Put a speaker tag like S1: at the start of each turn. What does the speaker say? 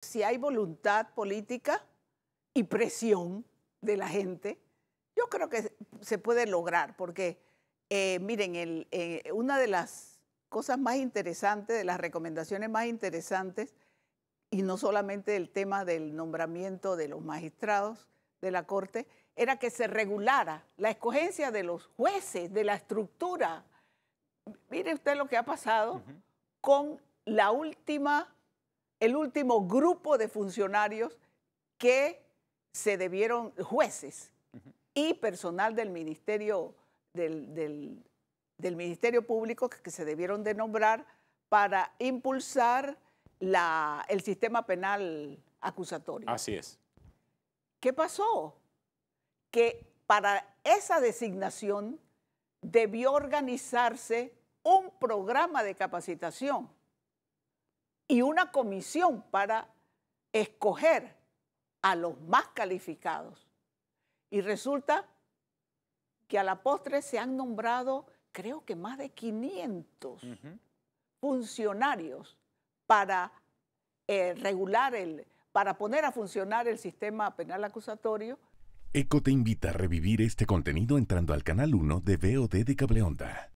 S1: Si hay voluntad política y presión de la gente, yo creo que se puede lograr, porque eh, miren, eh, una de las cosas más interesantes, de las recomendaciones más interesantes, y no solamente el tema del nombramiento de los magistrados de la Corte, era que se regulara la escogencia de los jueces, de la estructura. Mire usted lo que ha pasado con la última el último grupo de funcionarios que se debieron, jueces y personal del Ministerio, del, ministerio Público que, se debieron de nombrar para impulsar la, el sistema penal acusatorio. Así es. ¿Qué pasó? Que para esa designación debió organizarse un programa de capacitación y una comisión para escoger a los más calificados. Y resulta que a la postre se han nombrado, creo que más de 500 funcionarios para eh, regular el, para poner a funcionar el sistema penal acusatorio. ECO te invita a revivir este contenido entrando al canal 1 de VOD de Cableonda.